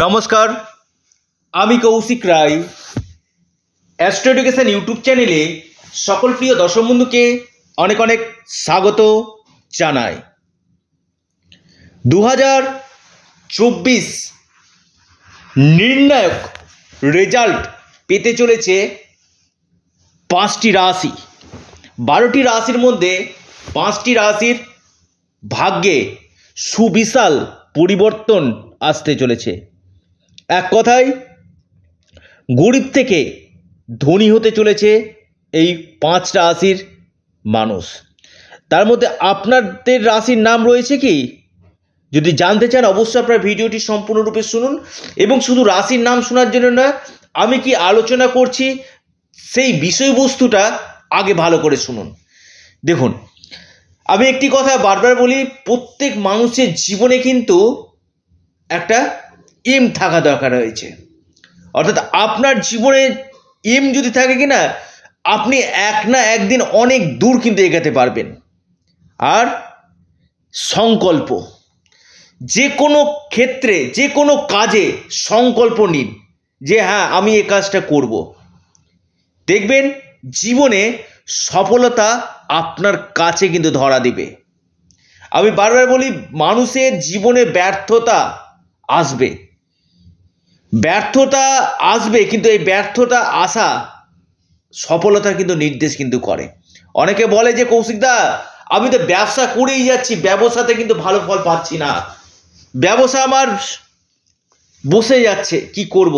নমস্কার আমি Koushik Roy Astro Education YouTube চ্যানেলে সকল প্রিয় দর্শক বন্ধুকে অনেক অনেক স্বাগত জানাই দু হাজার চব্বিশ নির্ণায়ক রেজাল্ট পেতে চলেছে পাঁচটি রাশি বারোটি রাশির মধ্যে পাঁচটি রাশির ভাগ্যে সুবিশাল পরিবর্তন আসতে চলেছে এক কথায় গরিব থেকে ধনী হতে চলেছে এই পাঁচটা রাশির মানুষ তার মধ্যে আপনাদের রাশির নাম রয়েছে কি যদি জানতে চান অবশ্যই আপনার ভিডিওটি সম্পূর্ণরূপে শুনুন এবং শুধু রাশির নাম শোনার জন্য না আমি কি আলোচনা করছি সেই বিষয়বস্তুটা আগে ভালো করে শুনুন দেখুন আমি একটি কথা বারবার বলি প্রত্যেক মানুষের জীবনে কিন্তু একটা এম থাকা দরকার রয়েছে অর্থাৎ আপনার জীবনে এম যদি থাকে কি না আপনি এক না একদিন অনেক দূর কিন্তু এগাতে পারবেন আর সংকল্প যে কোনো ক্ষেত্রে যে কোনো কাজে সংকল্প নিন যে হ্যাঁ আমি এ কাজটা করব দেখবেন জীবনে সফলতা আপনার কাছে কিন্তু ধরা দিবে আমি বারবার বলি মানুষের জীবনে ব্যর্থতা আসবে ব্যর্থতা আসবে কিন্তু এই ব্যর্থতা আসা সফলতার কিন্তু নির্দেশ কিন্তু করে অনেকে বলে যে কৌশিকদা আমি তো ব্যবসা করেই যাচ্ছি ব্যবসাতে কিন্তু ভালো ফল পাচ্ছি না ব্যবসা আমার বসে যাচ্ছে কি করব।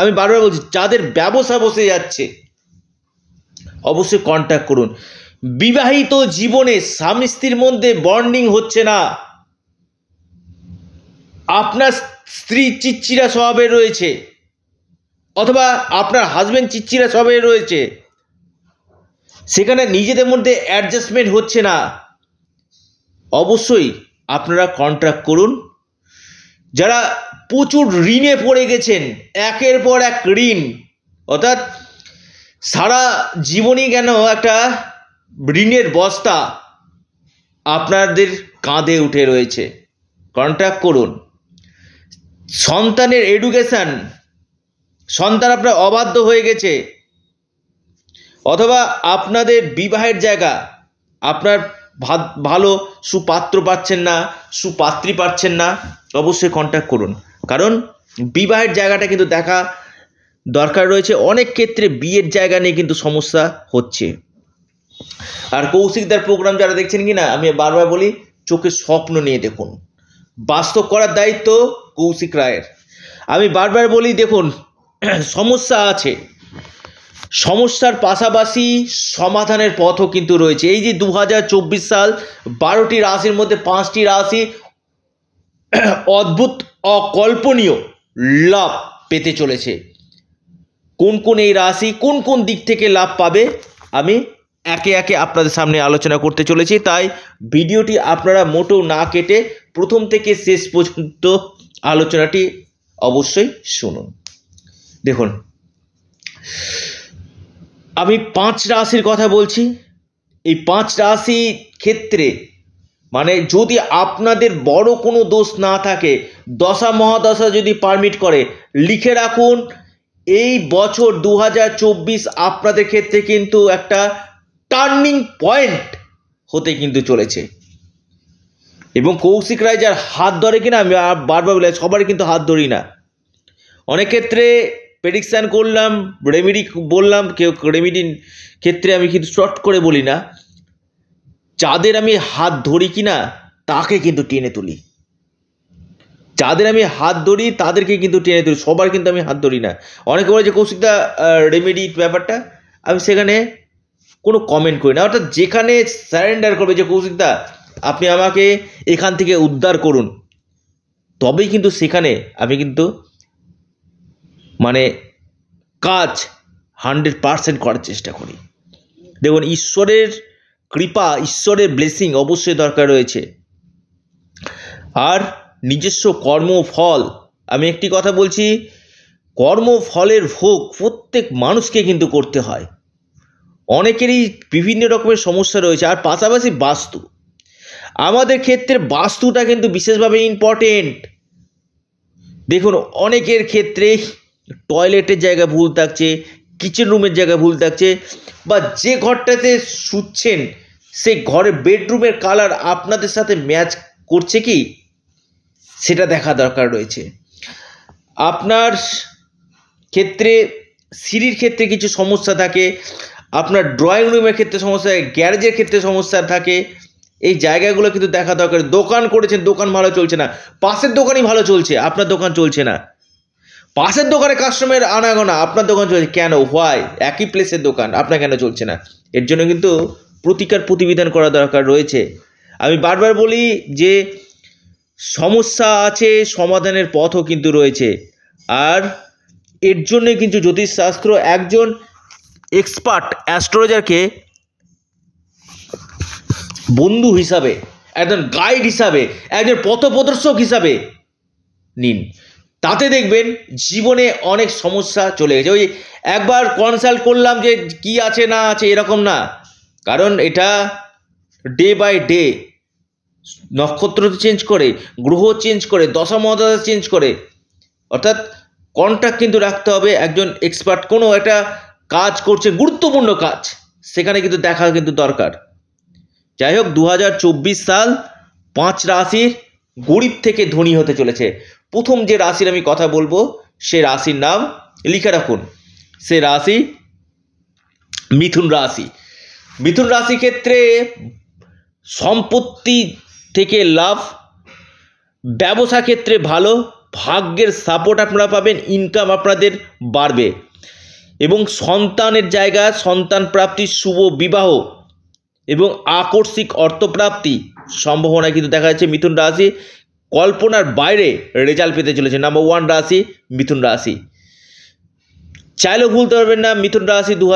আমি বারবার বলছি যাদের ব্যবসা বসে যাচ্ছে অবশ্যই কন্ট্যাক্ট করুন বিবাহিত জীবনে স্বামী স্ত্রীর মধ্যে বন্ডিং হচ্ছে না আপনার স্ত্রী চিচ্চিরা স্বভাবে রয়েছে অথবা আপনার হাজব্যান্ড চিচ্চিরা স্বভাবে রয়েছে সেখানে নিজেদের মধ্যে অ্যাডজাস্টমেন্ট হচ্ছে না অবশ্যই আপনারা কন্ট্রাক্ট করুন যারা প্রচুর ঋণে পড়ে গেছেন একের পর এক ঋণ অর্থাৎ সারা জীবনই কেন একটা ঋণের বস্তা আপনাদের কাঁধে উঠে রয়েছে কন্ট্যাক্ট করুন সন্তানের এডুকেশান সন্তান আপনার অবাধ্য হয়ে গেছে অথবা আপনাদের বিবাহের জায়গা আপনার ভালো সুপাত্র পাচ্ছেন না সুপাত্রী পাচ্ছেন না অবশ্যই কন্ট্যাক্ট করুন কারণ বিবাহের জায়গাটা কিন্তু দেখা দরকার রয়েছে অনেক ক্ষেত্রে বিয়ের জায়গা নিয়ে কিন্তু সমস্যা হচ্ছে আর কৌশিকদার প্রোগ্রাম যারা দেখছেন কি না আমি বারবার বলি চোখে স্বপ্ন নিয়ে দেখুন বাস্তব করার দায়িত্ব কৌশিক রায়ের আমি বারবার বলি দেখুন সমস্যা আছে সমস্যার পাশাপাশি সমাধানের পথও কিন্তু রয়েছে এই যে দু সাল বারোটি রাশির মধ্যে পাঁচটি রাশি অদ্ভুত অকল্পনীয় লাভ পেতে চলেছে কোন কোন এই রাশি কোন কোন দিক থেকে লাভ পাবে আমি একে একে আপনাদের সামনে আলোচনা করতে চলেছি তাই ভিডিওটি আপনারা মোটো না কেটে প্রথম থেকে শেষ পর্যন্ত আলোচনাটি অবশ্যই শুনুন দেখুন আমি পাঁচ রাশির কথা বলছি এই পাঁচ রাশি ক্ষেত্রে মানে যদি আপনাদের বড় কোনো দোষ না থাকে দশা মহাদশা যদি পারমিট করে লিখে রাখুন এই বছর দু আপনাদের ক্ষেত্রে কিন্তু একটা টার্নিং পয়েন্ট হতে কিন্তু চলেছে এবং কৌশিক রায় যার হাত ধরে কিনা আমি বারবার বলে সবারই কিন্তু হাত ধরি না অনেক ক্ষেত্রে প্রেডিকশান করলাম রেমেডি বললাম কেউ রেমিডির ক্ষেত্রে আমি কিন্তু শর্ট করে বলি না যাদের আমি হাত ধরি কি না তাকে কিন্তু টেনে তুলি যাদের আমি হাত ধরি তাদেরকে কিন্তু টেনে তুলি সবার কিন্তু আমি হাত ধরি না অনেকে বলে যে কৌশিকদা রেমেডি ব্যাপারটা আমি সেখানে কোনো কমেন্ট করি না অর্থাৎ যেখানে স্যারেন্ডার করবে যে কৌশিকদা আপনি আমাকে এখান থেকে উদ্ধার করুন তবেই কিন্তু সেখানে আমি কিন্তু মানে কাজ হান্ড্রেড পারসেন্ট করার চেষ্টা করি দেখুন ঈশ্বরের কৃপা ঈশ্বরের ব্লেসিং অবশ্যই দরকার রয়েছে আর নিজস্ব কর্মফল আমি একটি কথা বলছি কর্মফলের ভোগ প্রত্যেক মানুষকে কিন্তু করতে হয় অনেকেরই বিভিন্ন রকমের সমস্যা রয়েছে আর পাশাপাশি বাস্তু আমাদের ক্ষেত্রে বাস্তুটা কিন্তু বিশেষভাবে ইম্পর্টেন্ট দেখুন অনেকের ক্ষেত্রে টয়লেটের জায়গা ভুল থাকছে কিচেন রুমের জায়গা ভুল থাকছে বা যে ঘরটাতে শুচ্ছেন সেই ঘরে বেডরুমের কালার আপনাদের সাথে ম্যাচ করছে কি সেটা দেখা দরকার রয়েছে আপনার ক্ষেত্রে সিঁড়ির ক্ষেত্রে কিছু সমস্যা থাকে আপনার ড্রয়িং রুমের ক্ষেত্রে সমস্যা থাকে গ্যারেজের ক্ষেত্রে সমস্যা থাকে এই জায়গাগুলো কিন্তু দেখা দরকার দোকান করেছেন দোকান ভালো চলছে না পাশের দোকানই ভালো চলছে আপনার দোকান চলছে না পাশের দোকানে কাস্টমার আনাগোনা আপনার দোকান চলছে কেন হোয়াই একই প্লেসের দোকান আপনার কেন চলছে না এর জন্য কিন্তু প্রতিকার প্রতিবিধান করা দরকার রয়েছে আমি বারবার বলি যে সমস্যা আছে সমাধানের পথও কিন্তু রয়েছে আর এর জন্যে কিন্তু জ্যোতিষশাস্ত্র একজন এক্সপার্ট অ্যাস্ট্রোলজারকে বন্ধু হিসাবে একজন গাইড হিসাবে একজন পথপ্রদর্শক হিসাবে নিন তাতে দেখবেন জীবনে অনেক সমস্যা চলে গেছে ওই একবার কনসাল্ট করলাম যে কি আছে না আছে এরকম না কারণ এটা ডে বাই ডে নক্ষত্র চেঞ্জ করে গ্রহ চেঞ্জ করে দশা চেঞ্জ করে অর্থাৎ কন্ট্যাক্ট কিন্তু রাখতে হবে একজন এক্সপার্ট কোনো একটা কাজ করছে গুরুত্বপূর্ণ কাজ সেখানে কিন্তু দেখা কিন্তু দরকার যাই হোক দু সাল পাঁচ রাশির গরিব থেকে ধনী হতে চলেছে প্রথম যে রাশির আমি কথা বলবো সে রাশির নাম লিখে রাখুন সে রাশি মিথুন রাশি মিথুন রাশি ক্ষেত্রে সম্পত্তি থেকে লাভ ব্যবসা ক্ষেত্রে ভালো ভাগ্যের সাপোর্ট আপনারা পাবেন ইনকাম আপনাদের বাড়বে এবং সন্তানের জায়গা সন্তান প্রাপ্তির শুভ বিবাহ এবং আকস্মিক অর্থপ্রাপ্তি সম্ভাবনা কিন্তু দেখা যাচ্ছে মিথুন রাশি কল্পনার বাইরে রেজাল্ট পেতে চলেছে নাম্বার ওয়ান রাশি মিথুন রাশি চাইলেও ভুলতে পারবেন না মিথুন রাশি দু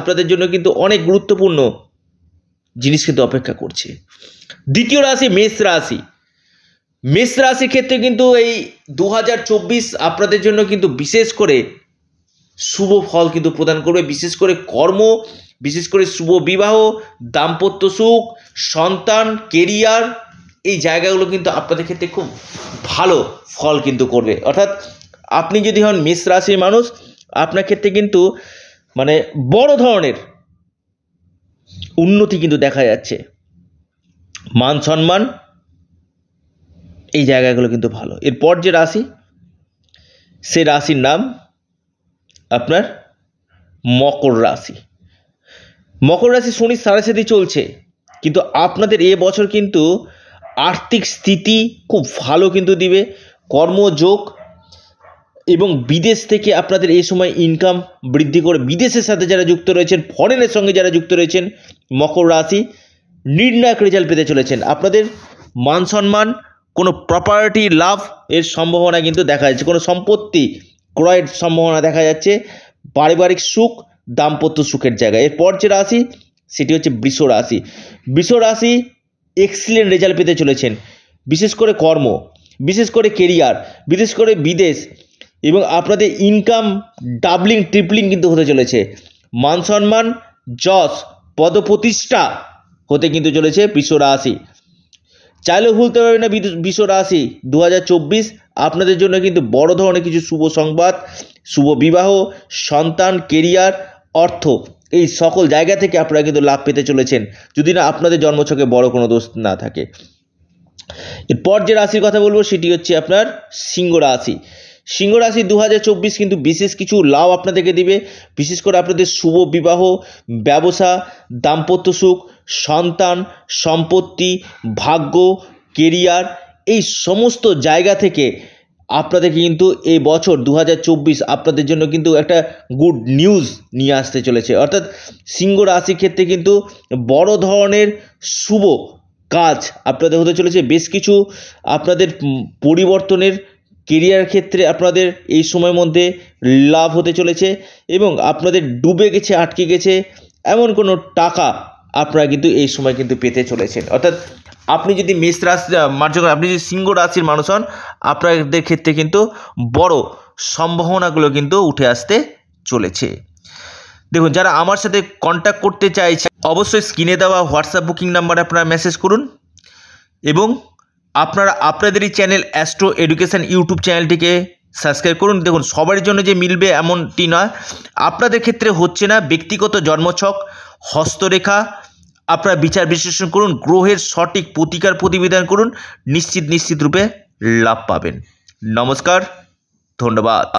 আপনাদের জন্য কিন্তু অনেক গুরুত্বপূর্ণ জিনিস কিন্তু অপেক্ষা করছে দ্বিতীয় রাশি মেষ রাশি মেষ রাশির ক্ষেত্রে কিন্তু এই দু আপনাদের জন্য কিন্তু বিশেষ করে শুভ ফল কিন্তু প্রদান করবে বিশেষ করে কর্ম বিশেষ করে শুভ বিবাহ দাম্পত্য সুখ সন্তান কেরিয়ার এই জায়গাগুলো কিন্তু আপনাদের ক্ষেত্রে খুব ভালো ফল কিন্তু করবে অর্থাৎ আপনি যদি হন মেষ রাশির মানুষ আপনার ক্ষেত্রে কিন্তু মানে বড় ধরনের উন্নতি কিন্তু দেখা যাচ্ছে মান সম্মান এই জায়গাগুলো কিন্তু ভালো এরপর যে রাশি সে রাশির নাম আপনার মকর রাশি মকর রাশি শনি সারাসাথি চলছে কিন্তু আপনাদের এ বছর কিন্তু আর্থিক স্থিতি খুব ভালো কিন্তু দিবে কর্মযোগ এবং বিদেশ থেকে আপনাদের এই সময় ইনকাম বৃদ্ধি করে বিদেশের সাথে যারা যুক্ত রয়েছেন ফরেনের সঙ্গে যারা যুক্ত রয়েছেন মকর রাশি নির্ণায়ক রেজাল্ট পেতে চলেছেন আপনাদের মান সম্মান কোনো প্রপার্টি লাভ এর সম্ভাবনা কিন্তু দেখা যাচ্ছে কোনো সম্পত্তি ক্রয়ের সম্ভাবনা দেখা যাচ্ছে পারিবারিক সুখ দাম্পত্য সুখের জায়গা এরপর যে রাশি সেটি হচ্ছে বৃষ রাশি বৃষ রাশি এক্সিলেন্ট রেজাল্ট পেতে চলেছেন বিশেষ করে কর্ম বিশেষ করে কেরিয়ার বিশেষ করে বিদেশ এবং আপনাদের ইনকাম ডাবলিং ট্রিপলিং কিন্তু হতে চলেছে মান সম্মান যশ পদপ্রতিষ্ঠা হতে কিন্তু চলেছে বিশ্ব রাশি চাইলেও ভুলতে পারবে না বিশ্ব রাশি দু আপনাদের জন্য কিন্তু বড় ধরনের কিছু শুভ সংবাদ শুভ বিবাহ সন্তান কেরিয়ার অর্থ এই সকল জায়গা থেকে আপনারা কিন্তু লাভ পেতে চলেছেন যদি না আপনাদের জন্মছকে বড় কোনো দোষ না থাকে এরপর যে রাশির কথা বলবো সেটি হচ্ছে আপনার সিংহ রাশি সিংহ রাশি দু কিন্তু বিশেষ কিছু লাভ আপনাদেরকে দিবে বিশেষ করে আপনাদের শুভ বিবাহ ব্যবসা দাম্পত্য সুখ সন্তান সম্পত্তি ভাগ্য কেরিয়ার এই সমস্ত জায়গা থেকে আপনাদেরকে কিন্তু এই বছর দু আপনাদের জন্য কিন্তু একটা গুড নিউজ নিয়ে আসতে চলেছে অর্থাৎ সিংহ রাশির ক্ষেত্রে কিন্তু বড় ধরনের শুভ কাজ আপনাদের হতে চলেছে বেশ কিছু আপনাদের পরিবর্তনের কেরিয়ার ক্ষেত্রে আপনাদের এই সময়ের মধ্যে লাভ হতে চলেছে এবং আপনাদের ডুবে গেছে আটকে গেছে এমন কোনো টাকা আপনারা কিন্তু এই সময় কিন্তু পেতে চলেছেন অর্থাৎ আপনি যদি মেষ রাশি মার্জক আপনি যদি সিংহ রাশির মানুষ হন আপনাদের ক্ষেত্রে কিন্তু বড় সম্ভাবনাগুলো কিন্তু উঠে আসতে চলেছে দেখুন যারা আমার সাথে কন্ট্যাক্ট করতে চাইছে অবশ্যই স্ক্রিনে দেওয়া হোয়াটসঅ্যাপ বুকিং নাম্বারে আপনারা মেসেজ করুন এবং আপনারা আপনাদেরই চ্যানেল অ্যাস্ট্রো এডুকেশান ইউটিউব চ্যানেলটিকে সাবস্ক্রাইব করুন দেখুন সবার জন্য যে মিলবে এমনটি নয় আপনাদের ক্ষেত্রে হচ্ছে না ব্যক্তিগত জন্মছক হস্তরেখা আপনারা বিচার বিশ্লেষণ করুন গ্রহের সঠিক প্রতিকার প্রতিবেদন করুন নিশ্চিত নিশ্চিত রূপে লাভ পাবেন নমস্কার ধন্যবাদ